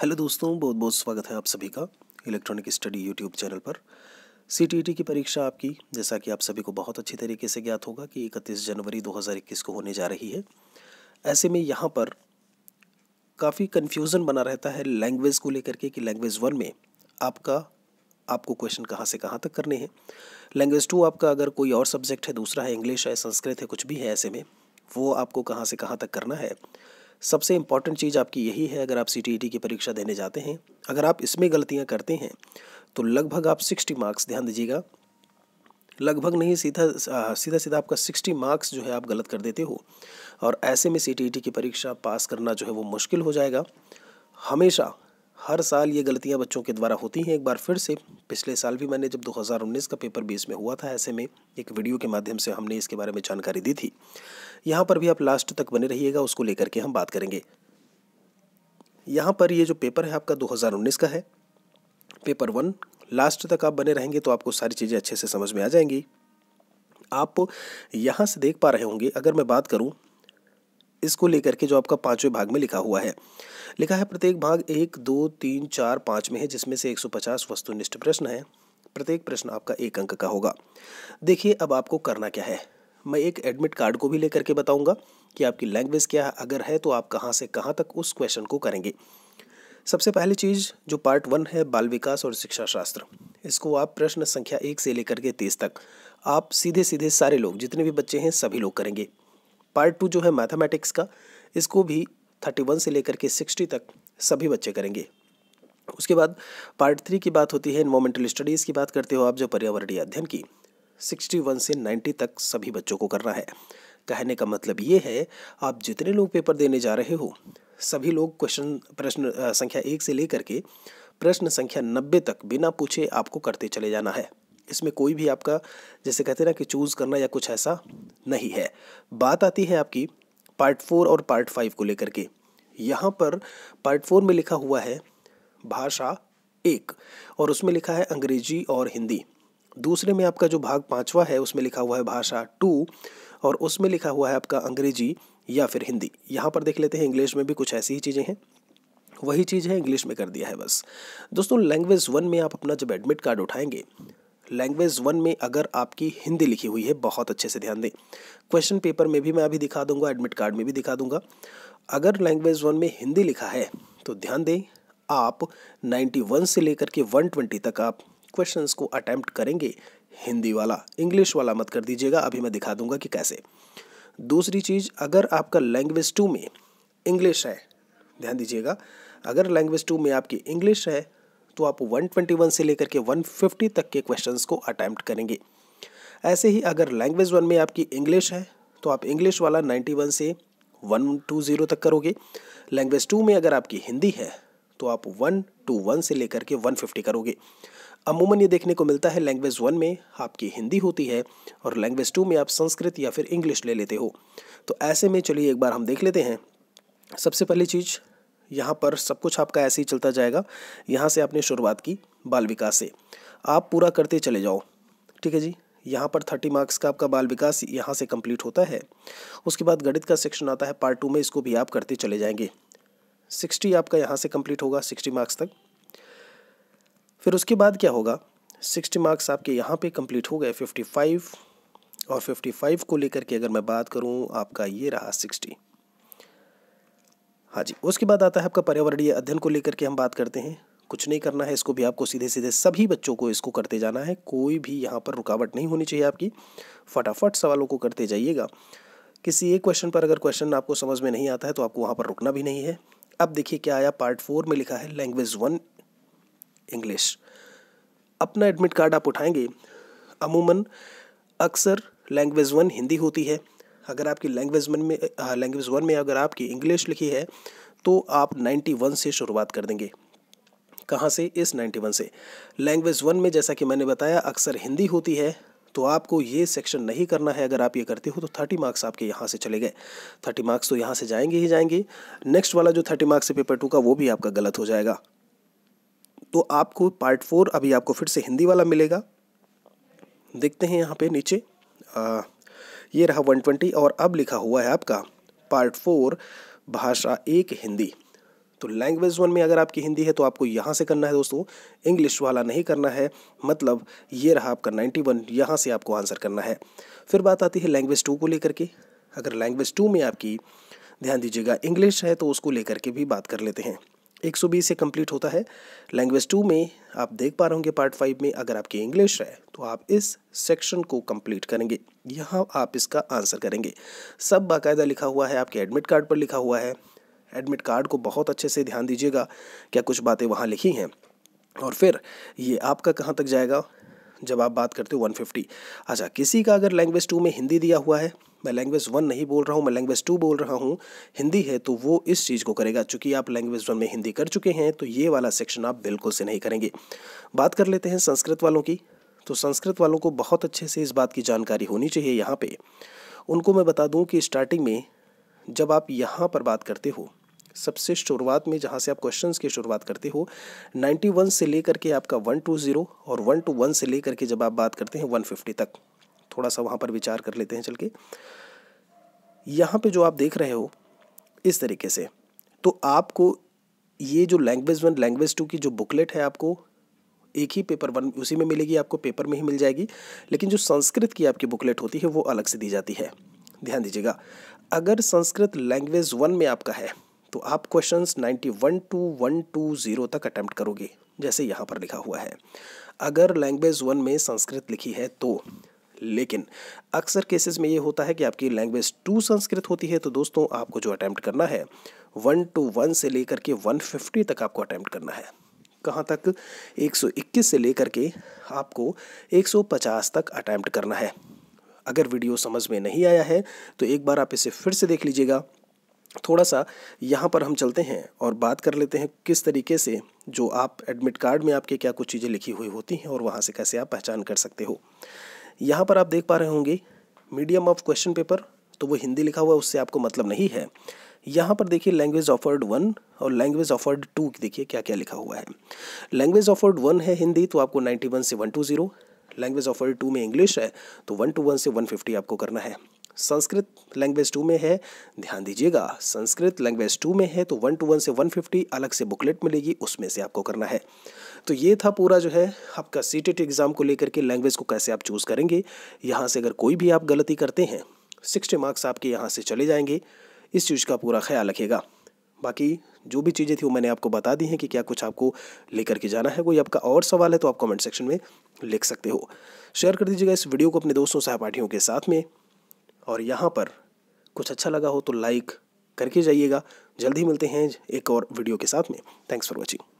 hello दोस्तों बहुत बहुत स्वागत है आप सभी का इलेक्ट्रॉनिक स्टडी यूट्यूब चैनल पर सी e की परीक्षा आपकी जैसा कि आप सभी को बहुत अच्छी तरीके से ज्ञात होगा कि इकतीस जनवरी 2021 को होने जा रही है ऐसे में यहाँ पर काफ़ी कन्फ्यूज़न बना रहता है लैंग्वेज को लेकर के कि लैंग्वेज वन में आपका आपको क्वेश्चन कहाँ से कहाँ तक करने हैं लैंग्वेज टू आपका अगर कोई और सब्जेक्ट है दूसरा है इंग्लिश है संस्कृत है कुछ भी है ऐसे में वो आपको कहाँ से कहाँ तक करना है सबसे इम्पॉर्टेंट चीज़ आपकी यही है अगर आप सी e की परीक्षा देने जाते हैं अगर आप इसमें गलतियाँ करते हैं तो लगभग आप सिक्सटी मार्क्स ध्यान दीजिएगा लगभग नहीं सीधा सीधा सीधा आपका सिक्सटी मार्क्स जो है आप गलत कर देते हो और ऐसे में सी e की परीक्षा पास करना जो है वो मुश्किल हो जाएगा हमेशा हर साल ये गलतियाँ बच्चों के द्वारा होती हैं एक बार फिर से पिछले साल भी मैंने जब 2019 का पेपर बेस में हुआ था ऐसे में एक वीडियो के माध्यम से हमने इसके बारे में जानकारी दी थी यहाँ पर भी आप लास्ट तक बने रहिएगा उसको लेकर के हम बात करेंगे यहाँ पर ये जो पेपर है आपका 2019 का है पेपर वन लास्ट तक आप बने रहेंगे तो आपको सारी चीज़ें अच्छे से समझ में आ जाएंगी आप यहाँ से देख पा रहे होंगे अगर मैं बात करूँ इसको लेकर के जो आपका पाँचवें भाग में लिखा हुआ है लिखा है प्रत्येक भाग एक दो तीन चार पाँच में है जिसमें से 150 वस्तुनिष्ठ प्रश्न है प्रत्येक प्रश्न आपका एक अंक का होगा देखिए अब आपको करना क्या है मैं एक एडमिट कार्ड को भी लेकर के बताऊंगा कि आपकी लैंग्वेज क्या है अगर है तो आप कहाँ से कहाँ तक उस क्वेश्चन को करेंगे सबसे पहली चीज़ जो पार्ट वन है बाल विकास और शिक्षा शास्त्र इसको आप प्रश्न संख्या एक से लेकर के तेईस तक आप सीधे सीधे सारे लोग जितने भी बच्चे हैं सभी लोग करेंगे पार्ट टू जो है मैथमेटिक्स का इसको भी थर्टी वन से लेकर के सिक्सटी तक सभी बच्चे करेंगे उसके बाद पार्ट थ्री की बात होती है इन्वॉर्मेंटल स्टडीज़ की बात करते हो आप जो पर्यावरणीय अध्ययन की सिक्सटी वन से नाइन्टी तक सभी बच्चों को करना है कहने का मतलब ये है आप जितने लोग पेपर देने जा रहे हो सभी लोग क्वेश्चन प्रश्न संख्या एक से लेकर के प्रश्न संख्या नब्बे तक बिना पूछे आपको करते चले जाना है इसमें कोई भी आपका जैसे कहते हैं ना कि चूज़ करना या कुछ ऐसा नहीं है बात आती है आपकी पार्ट फोर और पार्ट फाइव को लेकर के यहाँ पर पार्ट फोर में लिखा हुआ है भाषा एक और उसमें लिखा है अंग्रेजी और हिंदी दूसरे में आपका जो भाग पांचवा है उसमें लिखा हुआ है भाषा टू और उसमें लिखा हुआ है आपका अंग्रेजी या फिर हिंदी यहाँ पर देख लेते हैं इंग्लिश में भी कुछ ऐसी ही चीज़ें हैं वही चीज़ है इंग्लिश में कर दिया है बस दोस्तों लैंग्वेज वन में आप अपना जब एडमिट कार्ड उठाएंगे लैंग्वेज वन में अगर आपकी हिंदी लिखी हुई है बहुत अच्छे से ध्यान दें क्वेश्चन पेपर में भी मैं अभी दिखा दूंगा एडमिट कार्ड में भी दिखा दूंगा अगर लैंग्वेज वन में हिंदी लिखा है तो ध्यान दें आप 91 से लेकर के 120 तक आप क्वेश्चंस को अटैम्प्ट करेंगे हिंदी वाला इंग्लिश वाला मत कर दीजिएगा अभी मैं दिखा दूंगा कि कैसे दूसरी चीज़ अगर आपका लैंग्वेज टू में इंग्लिश है ध्यान दीजिएगा अगर लैंग्वेज टू में आपकी इंग्लिश है तो आप 121 से लेकर के 150 तक के क्वेश्चन को अटैम्प्ट करेंगे ऐसे ही अगर लैंग्वेज वन में आपकी इंग्लिश है तो आप इंग्लिश वाला 91 से 120 तक करोगे लैंग्वेज टू में अगर आपकी हिंदी है तो आप 121 से लेकर के 150 करोगे अमूमन ये देखने को मिलता है लैंग्वेज वन में आपकी हिंदी होती है और लैंग्वेज टू में आप संस्कृत या फिर इंग्लिश ले लेते हो तो ऐसे में चलिए एक बार हम देख लेते हैं सबसे पहली चीज़ यहाँ पर सब कुछ आपका ऐसे ही चलता जाएगा यहाँ से आपने शुरुआत की बाल विकास से आप पूरा करते चले जाओ ठीक है जी यहाँ पर थर्टी मार्क्स का आपका बाल विकास यहाँ से कंप्लीट होता है उसके बाद गणित का सेक्शन आता है पार्ट टू में इसको भी आप करते चले जाएंगे सिक्सटी आपका यहाँ से कंप्लीट होगा सिक्सटी मार्क्स तक फिर उसके बाद क्या होगा सिक्सटी मार्क्स आपके यहाँ पे कंप्लीट हो गए फिफ्टी फाइव और फिफ्टी फाइव को लेकर के अगर मैं बात करूँ आपका ये रहा सिक्सटी हाँ जी उसके बाद आता है आपका पर्यावरणीय अध्ययन को लेकर के हम बात करते हैं कुछ नहीं करना है इसको भी आपको सीधे सीधे सभी बच्चों को इसको करते जाना है कोई भी यहाँ पर रुकावट नहीं होनी चाहिए आपकी फटाफट सवालों को करते जाइएगा किसी एक क्वेश्चन पर अगर क्वेश्चन आपको समझ में नहीं आता है तो आपको वहाँ पर रुकना भी नहीं है अब देखिए क्या आया पार्ट फोर में लिखा है लैंग्वेज वन इंग्लिश अपना एडमिट कार्ड आप उठाएंगे अमूमन अक्सर लैंग्वेज वन हिंदी होती है अगर आपकी लैंग्वेज वन में लैंग्वेज वन में अगर आपकी इंग्लिश लिखी है तो आप 91 से शुरुआत कर देंगे कहाँ से इस 91 से लैंग्वेज वन में जैसा कि मैंने बताया अक्सर हिंदी होती है तो आपको ये सेक्शन नहीं करना है अगर आप ये करते हो तो थर्टी मार्क्स आपके यहाँ से चले गए थर्टी मार्क्स तो यहाँ से जाएंगे ही जाएंगे नेक्स्ट वाला जो थर्टी मार्क्स है पेपर टू का वो भी आपका गलत हो जाएगा तो आपको पार्ट फोर अभी आपको फिर से हिंदी वाला मिलेगा देखते हैं यहाँ पे नीचे आ, ये रहा 120 और अब लिखा हुआ है आपका पार्ट फोर भाषा एक हिंदी तो लैंग्वेज वन में अगर आपकी हिंदी है तो आपको यहाँ से करना है दोस्तों इंग्लिश वाला नहीं करना है मतलब ये रहा आपका 91 वन यहाँ से आपको आंसर करना है फिर बात आती है लैंग्वेज टू को लेकर के अगर लैंग्वेज टू में आपकी ध्यान दीजिएगा इंग्लिश है तो उसको लेकर के भी बात कर लेते हैं 120 से कंप्लीट होता है लैंग्वेज टू में आप देख पा रहे होंगे पार्ट फाइव में अगर आपकी इंग्लिश है तो आप इस सेक्शन को कंप्लीट करेंगे यहाँ आप इसका आंसर करेंगे सब बाकायदा लिखा हुआ है आपके एडमिट कार्ड पर लिखा हुआ है एडमिट कार्ड को बहुत अच्छे से ध्यान दीजिएगा क्या कुछ बातें वहाँ लिखी हैं और फिर ये आपका कहाँ तक जाएगा जब आप बात करते हो 150 अच्छा किसी का अगर लैंग्वेज टू में हिंदी दिया हुआ है मैं लैंग्वेज वन नहीं बोल रहा हूँ मैं लैंग्वेज टू बोल रहा हूँ हिंदी है तो वो इस चीज़ को करेगा चूंकि आप लैंग्वेज वन में हिंदी कर चुके हैं तो ये वाला सेक्शन आप बिल्कुल से नहीं करेंगे बात कर लेते हैं संस्कृत वालों की तो संस्कृत वालों को बहुत अच्छे से इस बात की जानकारी होनी चाहिए यहाँ पर उनको मैं बता दूँ कि स्टार्टिंग में जब आप यहाँ पर बात करते हो सबसे शुरुआत में जहाँ से आप क्वेश्चन की शुरुआत करते हो 91 से लेकर के आपका 120 और 121 से लेकर के जब आप बात करते हैं 150 तक थोड़ा सा वहाँ पर विचार कर लेते हैं चल के यहाँ पे जो आप देख रहे हो इस तरीके से तो आपको ये जो लैंग्वेज वन लैंग्वेज टू की जो बुकलेट है आपको एक ही पेपर वन उसी में मिलेगी आपको पेपर में ही मिल जाएगी लेकिन जो संस्कृत की आपकी बुकलेट होती है वो अलग से दी जाती है ध्यान दीजिएगा अगर संस्कृत लैंग्वेज वन में आपका है तो आप क्वेश्चंस 91 टू 120 तक अटैम्प्ट करोगे जैसे यहाँ पर लिखा हुआ है अगर लैंग्वेज वन में संस्कृत लिखी है तो लेकिन अक्सर केसेस में ये होता है कि आपकी लैंग्वेज टू संस्कृत होती है तो दोस्तों आपको जो अटैम्प्ट करना है वन टू वन से लेकर के वन फिफ्टी तक आपको अटैम्प्ट करना है कहाँ तक एक सौ इक्कीस से लेकर के आपको एक सौ पचास तक अटैम्प्ट करना है अगर वीडियो समझ में नहीं आया है तो एक बार आप इसे फिर से देख लीजिएगा थोड़ा सा यहाँ पर हम चलते हैं और बात कर लेते हैं किस तरीके से जो आप एडमिट कार्ड में आपके क्या कुछ चीज़ें लिखी हुई होती हैं और वहाँ से कैसे आप पहचान कर सकते हो यहाँ पर आप देख पा रहे होंगे मीडियम ऑफ क्वेश्चन पेपर तो वो हिंदी लिखा हुआ उससे आपको मतलब नहीं है यहाँ पर देखिए लैंग्वेज ऑफर्ड वन और लैंग्वेज ऑफर्ड टू देखिए क्या क्या लिखा हुआ है लैंग्वेज ऑफर्ड वन है हिंदी तो आपको नाइन्टी वन से one two zero language offered two में इंग्लिश है तो वन टू वन से वन फिफ्टी आपको करना है संस्कृत लैंग्वेज टू में है ध्यान दीजिएगा संस्कृत लैंग्वेज टू में है तो वन टू वन से वन फिफ्टी अलग से बुकलेट मिलेगी उसमें से आपको करना है तो ये था पूरा जो है आपका सी एग्ज़ाम को लेकर के लैंग्वेज को कैसे आप चूज़ करेंगे यहाँ से अगर कोई भी आप गलती करते हैं सिक्सटी मार्क्स आपके यहाँ से चले जाएंगे इस चीज़ का पूरा ख्याल रखेगा बाकी जो भी चीज़ें थी वो मैंने आपको बता दी हैं कि क्या कुछ आपको लेकर के जाना है कोई आपका और सवाल है तो आप कमेंट सेक्शन में लिख सकते हो शेयर कर दीजिएगा इस वीडियो को अपने दोस्तों सहपाठियों के साथ में और यहाँ पर कुछ अच्छा लगा हो तो लाइक करके जाइएगा जल्दी मिलते हैं एक और वीडियो के साथ में थैंक्स फॉर वॉचिंग